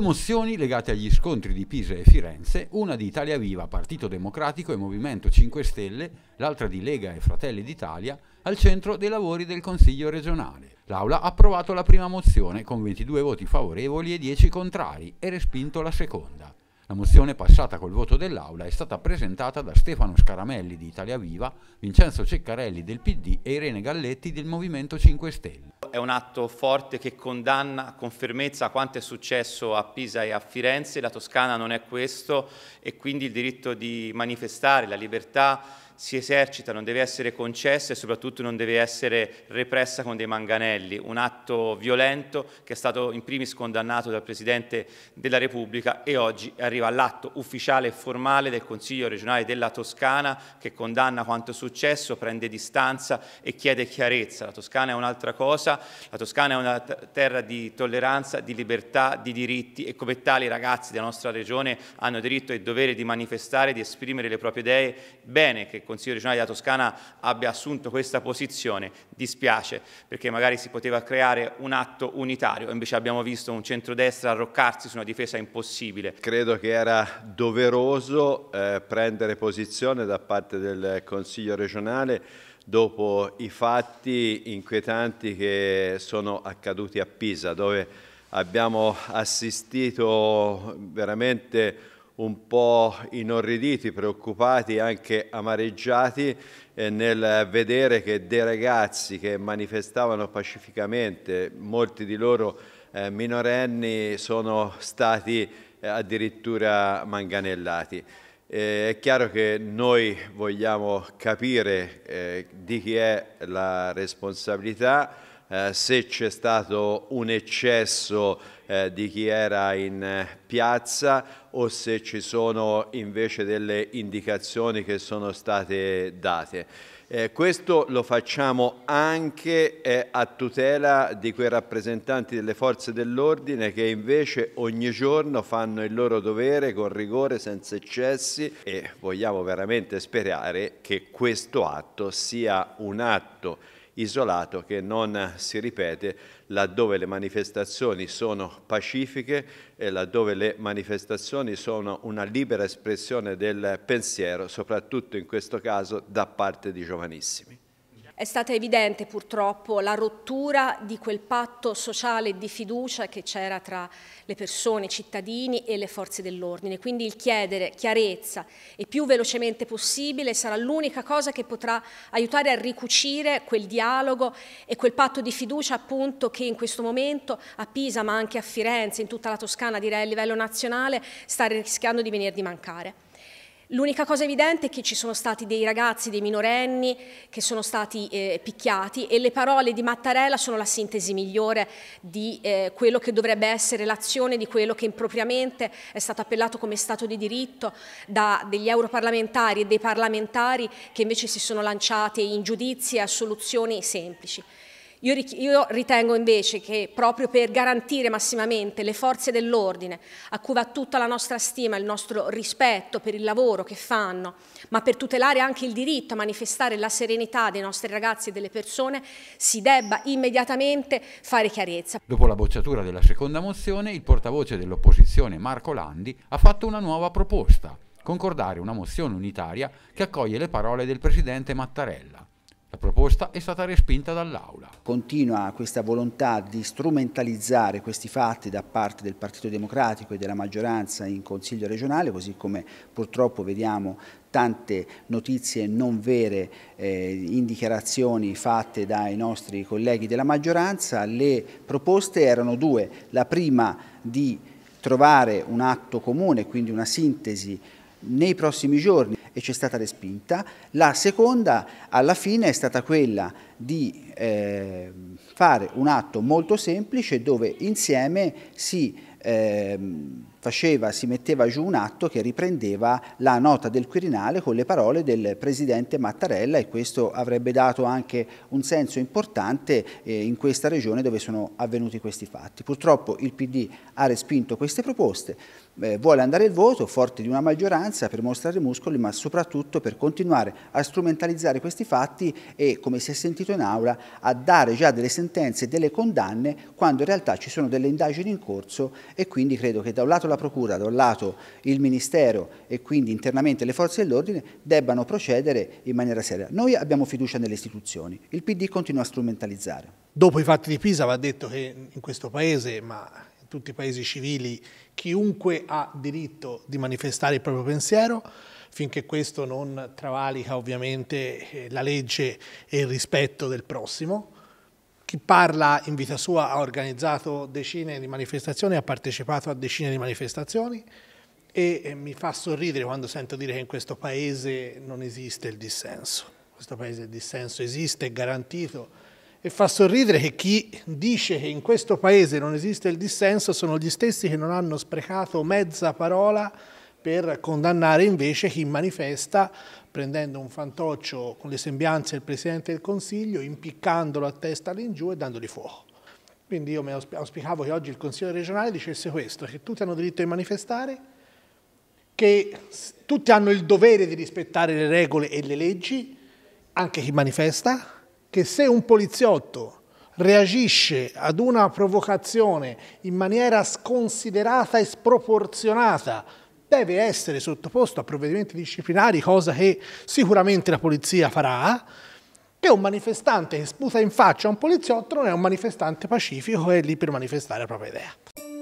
due mozioni legate agli scontri di Pisa e Firenze, una di Italia Viva, Partito Democratico e Movimento 5 Stelle, l'altra di Lega e Fratelli d'Italia, al centro dei lavori del Consiglio regionale. L'Aula ha approvato la prima mozione con 22 voti favorevoli e 10 contrari e respinto la seconda. La mozione passata col voto dell'Aula è stata presentata da Stefano Scaramelli di Italia Viva, Vincenzo Ceccarelli del PD e Irene Galletti del Movimento 5 Stelle. È un atto forte che condanna con fermezza quanto è successo a Pisa e a Firenze, la Toscana non è questo e quindi il diritto di manifestare, la libertà si esercita, non deve essere concessa e soprattutto non deve essere repressa con dei manganelli, un atto violento che è stato in primis condannato dal Presidente della Repubblica e oggi arriva all'atto ufficiale e formale del Consiglio regionale della Toscana che condanna quanto successo, prende distanza e chiede chiarezza. La Toscana è un'altra cosa, la Toscana è una terra di tolleranza, di libertà, di diritti e come tali i ragazzi della nostra regione hanno diritto e dovere di manifestare, di esprimere le proprie idee, bene che Consiglio regionale della Toscana abbia assunto questa posizione, dispiace, perché magari si poteva creare un atto unitario, invece abbiamo visto un centrodestra arroccarsi su una difesa impossibile. Credo che era doveroso eh, prendere posizione da parte del Consiglio regionale dopo i fatti inquietanti che sono accaduti a Pisa, dove abbiamo assistito veramente un po' inorriditi, preoccupati, anche amareggiati eh, nel vedere che dei ragazzi che manifestavano pacificamente, molti di loro eh, minorenni, sono stati eh, addirittura manganellati. Eh, è chiaro che noi vogliamo capire eh, di chi è la responsabilità, eh, se c'è stato un eccesso eh, di chi era in eh, piazza o se ci sono invece delle indicazioni che sono state date. Eh, questo lo facciamo anche eh, a tutela di quei rappresentanti delle forze dell'ordine che invece ogni giorno fanno il loro dovere con rigore, senza eccessi e vogliamo veramente sperare che questo atto sia un atto isolato che non si ripete laddove le manifestazioni sono pacifiche e laddove le manifestazioni sono una libera espressione del pensiero, soprattutto in questo caso da parte di giovanissimi. È stata evidente purtroppo la rottura di quel patto sociale di fiducia che c'era tra le persone, i cittadini e le forze dell'ordine. Quindi il chiedere chiarezza e più velocemente possibile sarà l'unica cosa che potrà aiutare a ricucire quel dialogo e quel patto di fiducia appunto che in questo momento a Pisa ma anche a Firenze, in tutta la Toscana direi a livello nazionale, sta rischiando di venir di mancare. L'unica cosa evidente è che ci sono stati dei ragazzi, dei minorenni che sono stati eh, picchiati e le parole di Mattarella sono la sintesi migliore di eh, quello che dovrebbe essere l'azione di quello che impropriamente è stato appellato come Stato di diritto da degli europarlamentari e dei parlamentari che invece si sono lanciati in giudizi e soluzioni semplici. Io, io ritengo invece che proprio per garantire massimamente le forze dell'ordine, a cui va tutta la nostra stima, il nostro rispetto per il lavoro che fanno, ma per tutelare anche il diritto a manifestare la serenità dei nostri ragazzi e delle persone, si debba immediatamente fare chiarezza. Dopo la bocciatura della seconda mozione, il portavoce dell'opposizione Marco Landi ha fatto una nuova proposta, concordare una mozione unitaria che accoglie le parole del presidente Mattarella. La proposta è stata respinta dall'Aula. Continua questa volontà di strumentalizzare questi fatti da parte del Partito Democratico e della maggioranza in Consiglio regionale, così come purtroppo vediamo tante notizie non vere eh, in dichiarazioni fatte dai nostri colleghi della maggioranza. Le proposte erano due. La prima di trovare un atto comune, quindi una sintesi nei prossimi giorni e c'è stata respinta. La seconda alla fine è stata quella di eh, fare un atto molto semplice dove insieme si... Eh, faceva, si metteva giù un atto che riprendeva la nota del Quirinale con le parole del Presidente Mattarella e questo avrebbe dato anche un senso importante eh, in questa regione dove sono avvenuti questi fatti. Purtroppo il PD ha respinto queste proposte, eh, vuole andare il voto, forte di una maggioranza per mostrare i muscoli ma soprattutto per continuare a strumentalizzare questi fatti e come si è sentito in aula a dare già delle sentenze e delle condanne quando in realtà ci sono delle indagini in corso e quindi credo che da un lato la Procura, da un lato il Ministero e quindi internamente le forze dell'ordine, debbano procedere in maniera seria. Noi abbiamo fiducia nelle istituzioni, il PD continua a strumentalizzare. Dopo i fatti di Pisa va detto che in questo Paese, ma in tutti i Paesi civili, chiunque ha diritto di manifestare il proprio pensiero, finché questo non travalica ovviamente eh, la legge e il rispetto del prossimo, chi parla in vita sua ha organizzato decine di manifestazioni, ha partecipato a decine di manifestazioni e mi fa sorridere quando sento dire che in questo paese non esiste il dissenso. In questo paese il dissenso esiste, è garantito e fa sorridere che chi dice che in questo paese non esiste il dissenso sono gli stessi che non hanno sprecato mezza parola per condannare invece chi manifesta prendendo un fantoccio con le sembianze del Presidente del Consiglio, impiccandolo a testa all'ingiù e dandogli fuoco. Quindi io mi auspicavo che oggi il Consiglio regionale dicesse questo, che tutti hanno diritto di manifestare, che tutti hanno il dovere di rispettare le regole e le leggi, anche chi manifesta, che se un poliziotto reagisce ad una provocazione in maniera sconsiderata e sproporzionata deve essere sottoposto a provvedimenti disciplinari, cosa che sicuramente la polizia farà, che un manifestante che sputa in faccia a un poliziotto non è un manifestante pacifico che è lì per manifestare la propria idea.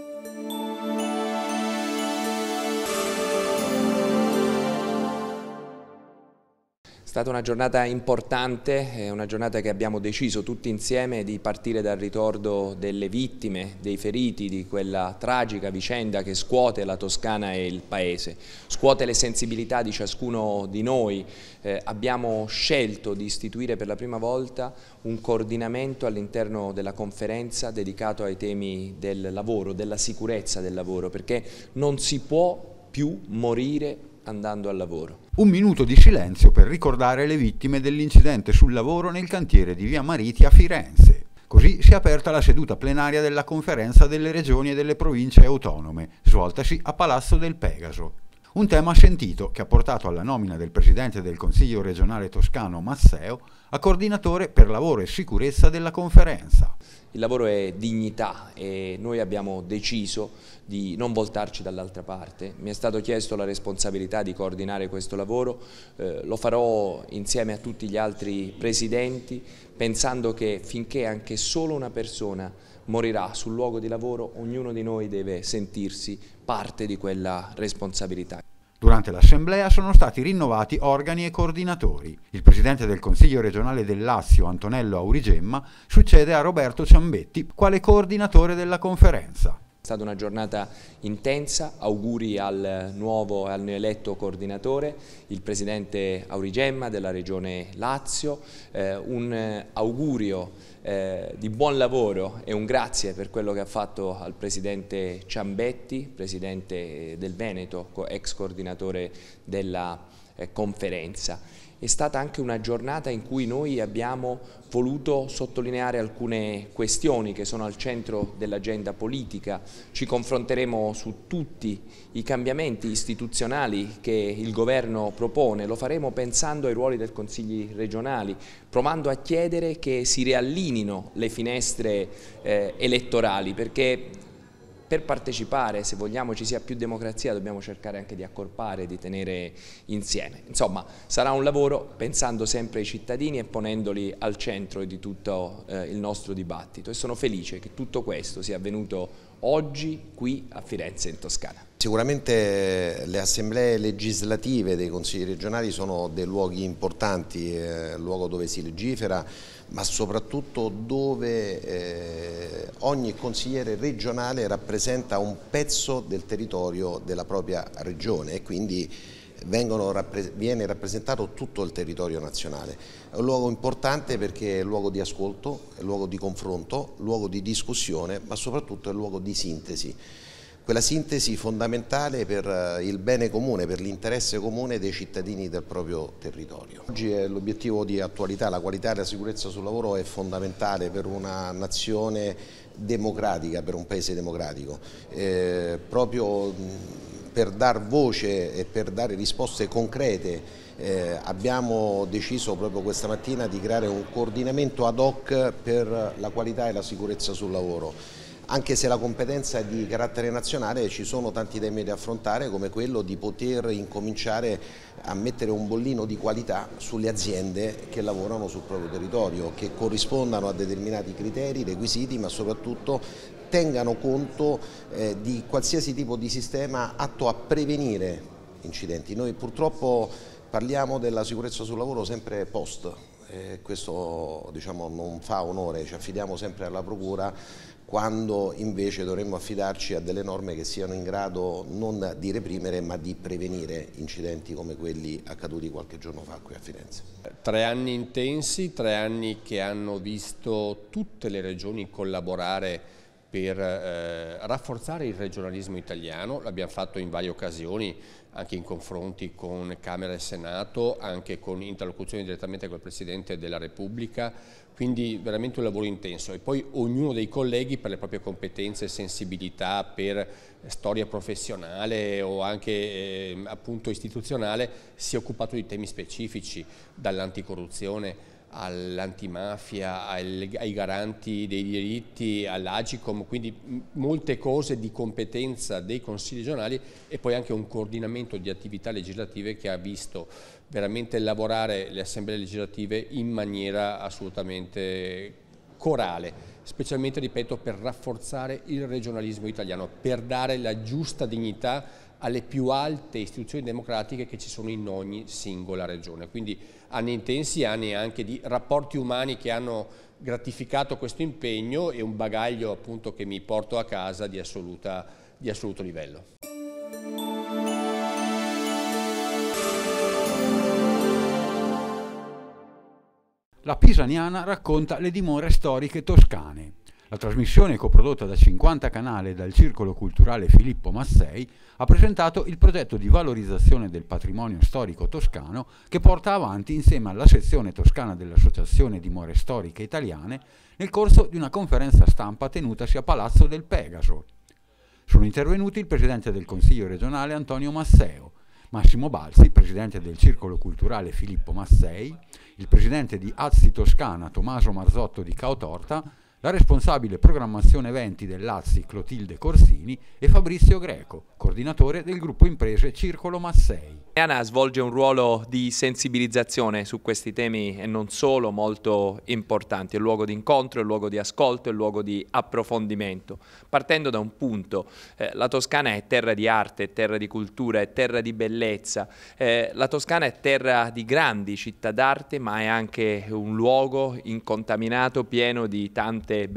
È stata una giornata importante, eh, una giornata che abbiamo deciso tutti insieme di partire dal ricordo delle vittime, dei feriti di quella tragica vicenda che scuote la Toscana e il Paese, scuote le sensibilità di ciascuno di noi. Eh, abbiamo scelto di istituire per la prima volta un coordinamento all'interno della conferenza dedicato ai temi del lavoro, della sicurezza del lavoro, perché non si può più morire andando al lavoro. Un minuto di silenzio per ricordare le vittime dell'incidente sul lavoro nel cantiere di Via Mariti a Firenze. Così si è aperta la seduta plenaria della conferenza delle regioni e delle province autonome, svoltasi a Palazzo del Pegaso. Un tema sentito che ha portato alla nomina del presidente del Consiglio regionale toscano Masseo a coordinatore per lavoro e sicurezza della conferenza. Il lavoro è dignità e noi abbiamo deciso di non voltarci dall'altra parte. Mi è stato chiesto la responsabilità di coordinare questo lavoro, eh, lo farò insieme a tutti gli altri presidenti pensando che finché anche solo una persona morirà sul luogo di lavoro ognuno di noi deve sentirsi parte di quella responsabilità. Durante l'assemblea sono stati rinnovati organi e coordinatori. Il presidente del Consiglio regionale del Lazio, Antonello Aurigemma, succede a Roberto Ciambetti quale coordinatore della conferenza. È stata una giornata intensa, auguri al nuovo e al neoeletto coordinatore, il presidente Aurigemma della regione Lazio, eh, un eh, augurio eh, di buon lavoro e un grazie per quello che ha fatto al Presidente Ciambetti, Presidente del Veneto, ex coordinatore della eh, conferenza è stata anche una giornata in cui noi abbiamo voluto sottolineare alcune questioni che sono al centro dell'agenda politica. Ci confronteremo su tutti i cambiamenti istituzionali che il governo propone, lo faremo pensando ai ruoli dei consigli regionali, provando a chiedere che si riallinino le finestre eh, elettorali perché per partecipare, se vogliamo ci sia più democrazia, dobbiamo cercare anche di accorpare, di tenere insieme. Insomma, sarà un lavoro pensando sempre ai cittadini e ponendoli al centro di tutto eh, il nostro dibattito e sono felice che tutto questo sia avvenuto oggi qui a Firenze in Toscana. Sicuramente le assemblee legislative dei consigli regionali sono dei luoghi importanti, eh, luogo dove si legifera, ma soprattutto dove eh, ogni consigliere regionale rappresenta un pezzo del territorio della propria regione e quindi rappre viene rappresentato tutto il territorio nazionale. È un luogo importante perché è luogo di ascolto, è luogo di confronto, luogo di discussione, ma soprattutto è luogo di sintesi quella sintesi fondamentale per eh, il bene comune, per l'interesse comune dei cittadini del proprio territorio. Oggi è l'obiettivo di attualità, la qualità e la sicurezza sul lavoro è fondamentale per una nazione democratica, per un paese democratico. Eh, proprio per dar voce e per dare risposte concrete eh, abbiamo deciso proprio questa mattina di creare un coordinamento ad hoc per la qualità e la sicurezza sul lavoro anche se la competenza è di carattere nazionale ci sono tanti temi da affrontare come quello di poter incominciare a mettere un bollino di qualità sulle aziende che lavorano sul proprio territorio, che corrispondano a determinati criteri, requisiti ma soprattutto tengano conto eh, di qualsiasi tipo di sistema atto a prevenire incidenti. Noi purtroppo Parliamo della sicurezza sul lavoro sempre post, eh, questo diciamo, non fa onore, ci affidiamo sempre alla Procura quando invece dovremmo affidarci a delle norme che siano in grado non di reprimere ma di prevenire incidenti come quelli accaduti qualche giorno fa qui a Firenze. Tre anni intensi, tre anni che hanno visto tutte le regioni collaborare per eh, rafforzare il regionalismo italiano, l'abbiamo fatto in varie occasioni, anche in confronti con Camera e Senato, anche con interlocuzioni direttamente col Presidente della Repubblica, quindi veramente un lavoro intenso e poi ognuno dei colleghi per le proprie competenze e sensibilità, per storia professionale o anche eh, appunto istituzionale, si è occupato di temi specifici, dall'anticorruzione all'antimafia, ai garanti dei diritti, all'Agicom, quindi molte cose di competenza dei consigli regionali e poi anche un coordinamento di attività legislative che ha visto veramente lavorare le assemblee legislative in maniera assolutamente corale, specialmente, ripeto, per rafforzare il regionalismo italiano, per dare la giusta dignità alle più alte istituzioni democratiche che ci sono in ogni singola regione. Quindi anni intensi, anni anche di rapporti umani che hanno gratificato questo impegno e un bagaglio appunto che mi porto a casa di, assoluta, di assoluto livello. La Pisaniana racconta le dimore storiche toscane. La trasmissione coprodotta da 50 canali dal Circolo Culturale Filippo Massei ha presentato il progetto di valorizzazione del patrimonio storico toscano che porta avanti insieme alla sezione toscana dell'Associazione di More Storiche Italiane nel corso di una conferenza stampa tenutasi a Palazzo del Pegaso. Sono intervenuti il Presidente del Consiglio regionale Antonio Masseo, Massimo Balsi, presidente del Circolo Culturale Filippo Massei, il presidente di Azzi Toscana Tommaso Marzotto di Cautorta la responsabile programmazione eventi dell'Azzi Clotilde Corsini e Fabrizio Greco, coordinatore del gruppo imprese Circolo Massei. Ana svolge un ruolo di sensibilizzazione su questi temi e non solo molto importanti, è luogo di incontro, è luogo di ascolto, è luogo di approfondimento. Partendo da un punto, eh, la Toscana è terra di arte, è terra di cultura, è terra di bellezza, eh, la Toscana è terra di grandi città d'arte ma è anche un luogo incontaminato pieno di tanti arte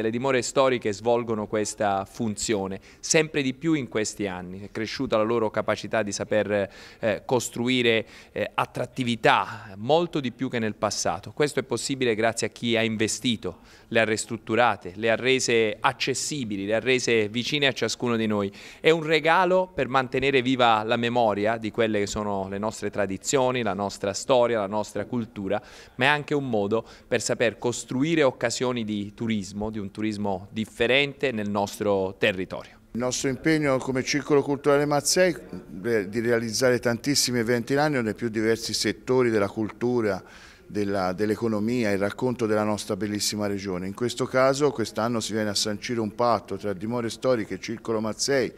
e le dimore storiche svolgono questa funzione sempre di più in questi anni, è cresciuta la loro capacità di saper eh, costruire eh, attrattività molto di più che nel passato, questo è possibile grazie a chi ha investito, le ha ristrutturate, le ha rese accessibili, le ha rese vicine a ciascuno di noi, è un regalo per mantenere viva la memoria di quelle che sono le nostre tradizioni, la nostra storia, la nostra cultura, ma è anche un modo per saper costruire occasioni di turismo, di un turismo differente nel nostro territorio. Il nostro impegno come Circolo Culturale Mazzei è di realizzare tantissimi eventi l'anno nei più diversi settori della cultura, dell'economia, dell il racconto della nostra bellissima regione. In questo caso quest'anno si viene a sancire un patto tra dimore storiche e Circolo Mazzei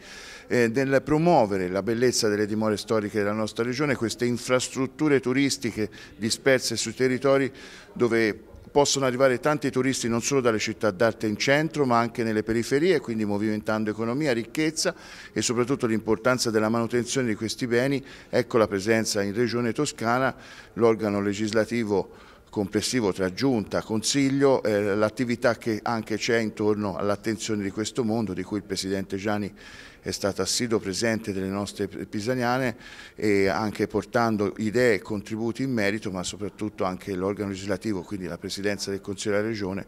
eh, nel promuovere la bellezza delle dimore storiche della nostra regione, queste infrastrutture turistiche disperse sui territori dove possono arrivare tanti turisti non solo dalle città d'arte in centro ma anche nelle periferie, quindi movimentando economia, ricchezza e soprattutto l'importanza della manutenzione di questi beni, ecco la presenza in Regione Toscana, l'organo legislativo complessivo tra Giunta, Consiglio, eh, l'attività che anche c'è intorno all'attenzione di questo mondo di cui il Presidente Gianni è stato assiduo presente delle nostre pisaniane e anche portando idee e contributi in merito ma soprattutto anche l'organo legislativo, quindi la Presidenza del Consiglio della Regione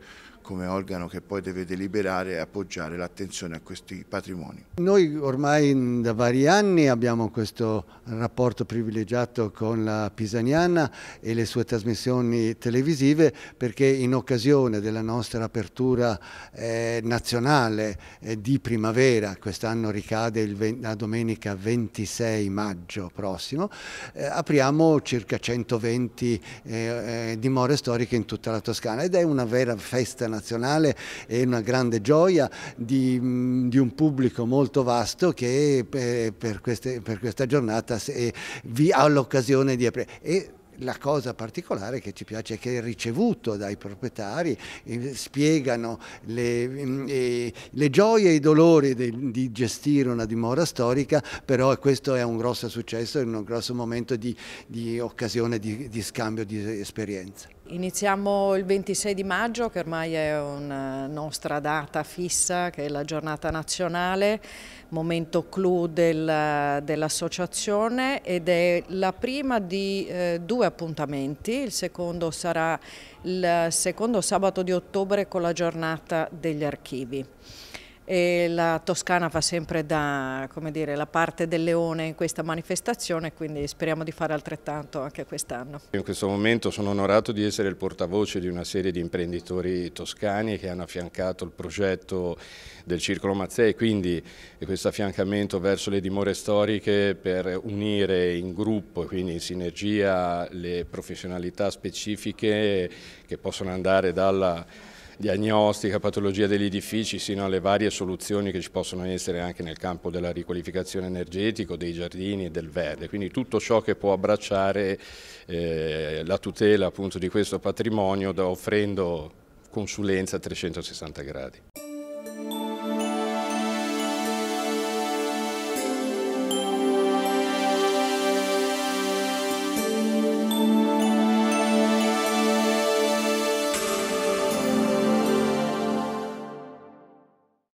come organo che poi deve deliberare e appoggiare l'attenzione a questi patrimoni. Noi ormai mm, da vari anni abbiamo questo rapporto privilegiato con la Pisaniana e le sue trasmissioni televisive perché in occasione della nostra apertura eh, nazionale eh, di primavera, quest'anno ricade la domenica 26 maggio prossimo, eh, apriamo circa 120 dimore storiche in tutta la Toscana ed è una vera festa nazionale nazionale è una grande gioia di, mm, di un pubblico molto vasto che per, eh, per, queste, per questa giornata se, eh, vi ha l'occasione di aprire. E, la cosa particolare che ci piace è che è ricevuto dai proprietari, eh, spiegano le, mm, le, gioie e i dolori de, di gestire una dimora storica, però questo è un grosso successo, è un grosso momento di, di occasione di, di scambio di esperienza. Iniziamo il 26 di maggio, che ormai è una nostra data fissa, che è la giornata nazionale, momento clou del, dell'associazione ed è la prima di eh, due appuntamenti, il secondo sarà il secondo sabato di ottobre con la giornata degli archivi e la Toscana fa sempre da, dire, la parte del leone in questa manifestazione, quindi speriamo di fare altrettanto anche quest'anno. In questo momento sono onorato di essere il portavoce di una serie di imprenditori toscani che hanno affiancato il progetto del Circolo Mazzei, quindi eh, questo affiancamento verso le dimore storiche per unire in gruppo e quindi in sinergia le professionalità specifiche che possono andare dalla diagnostica, patologia degli edifici, sino alle varie soluzioni che ci possono essere anche nel campo della riqualificazione energetica, dei giardini e del verde. Quindi tutto ciò che può abbracciare eh, la tutela appunto di questo patrimonio offrendo consulenza a 360 gradi.